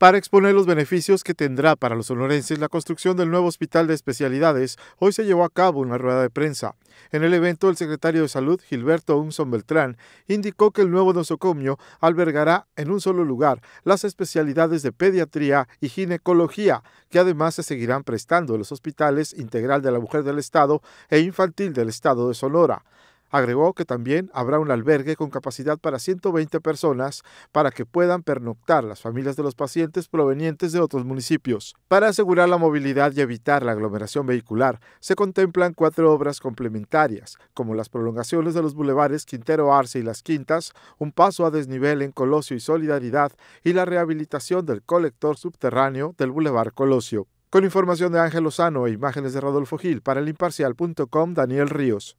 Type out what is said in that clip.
Para exponer los beneficios que tendrá para los sonorenses la construcción del nuevo hospital de especialidades, hoy se llevó a cabo una rueda de prensa. En el evento, el secretario de Salud, Gilberto Unson Beltrán, indicó que el nuevo nosocomio albergará en un solo lugar las especialidades de pediatría y ginecología, que además se seguirán prestando en los hospitales Integral de la Mujer del Estado e Infantil del Estado de Sonora. Agregó que también habrá un albergue con capacidad para 120 personas para que puedan pernoctar las familias de los pacientes provenientes de otros municipios. Para asegurar la movilidad y evitar la aglomeración vehicular, se contemplan cuatro obras complementarias, como las prolongaciones de los bulevares Quintero Arce y Las Quintas, un paso a desnivel en Colosio y Solidaridad y la rehabilitación del colector subterráneo del bulevar Colosio. Con información de Ángel Lozano e imágenes de Rodolfo Gil para el imparcial.com, Daniel Ríos.